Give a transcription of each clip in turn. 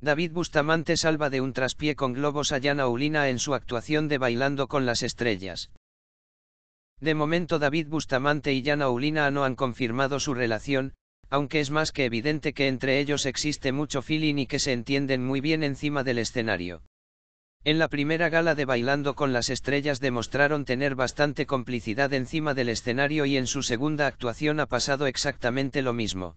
David Bustamante salva de un traspié con globos a Yana Ulina en su actuación de Bailando con las Estrellas. De momento David Bustamante y Yana Ulina no han confirmado su relación, aunque es más que evidente que entre ellos existe mucho feeling y que se entienden muy bien encima del escenario. En la primera gala de Bailando con las Estrellas demostraron tener bastante complicidad encima del escenario y en su segunda actuación ha pasado exactamente lo mismo.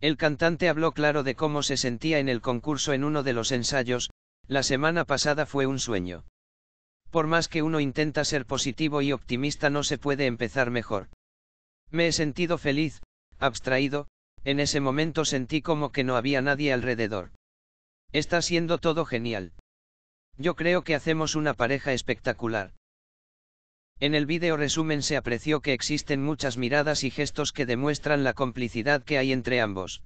El cantante habló claro de cómo se sentía en el concurso en uno de los ensayos, la semana pasada fue un sueño. Por más que uno intenta ser positivo y optimista no se puede empezar mejor. Me he sentido feliz, abstraído, en ese momento sentí como que no había nadie alrededor. Está siendo todo genial. Yo creo que hacemos una pareja espectacular. En el video resumen se apreció que existen muchas miradas y gestos que demuestran la complicidad que hay entre ambos.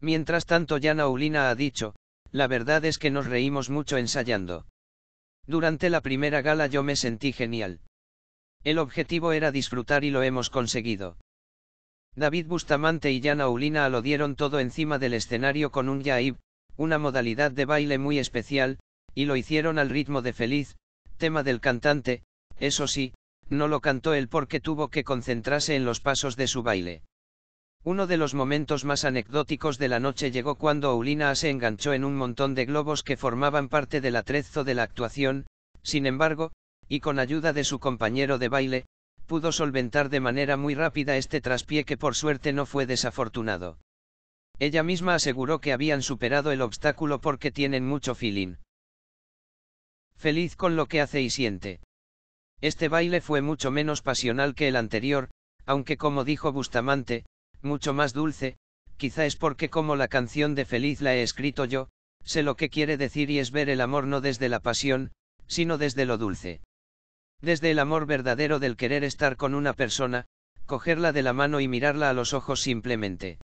Mientras tanto Yana Ulina ha dicho, la verdad es que nos reímos mucho ensayando. Durante la primera gala yo me sentí genial. El objetivo era disfrutar y lo hemos conseguido. David Bustamante y Yana Ulina lo dieron todo encima del escenario con un yaib, una modalidad de baile muy especial, y lo hicieron al ritmo de Feliz, tema del cantante, eso sí, no lo cantó él porque tuvo que concentrarse en los pasos de su baile. Uno de los momentos más anecdóticos de la noche llegó cuando Aulina se enganchó en un montón de globos que formaban parte del atrezo de la actuación, sin embargo, y con ayuda de su compañero de baile, pudo solventar de manera muy rápida este traspié que por suerte no fue desafortunado. Ella misma aseguró que habían superado el obstáculo porque tienen mucho feeling. Feliz con lo que hace y siente. Este baile fue mucho menos pasional que el anterior, aunque como dijo Bustamante, mucho más dulce, quizá es porque como la canción de Feliz la he escrito yo, sé lo que quiere decir y es ver el amor no desde la pasión, sino desde lo dulce. Desde el amor verdadero del querer estar con una persona, cogerla de la mano y mirarla a los ojos simplemente.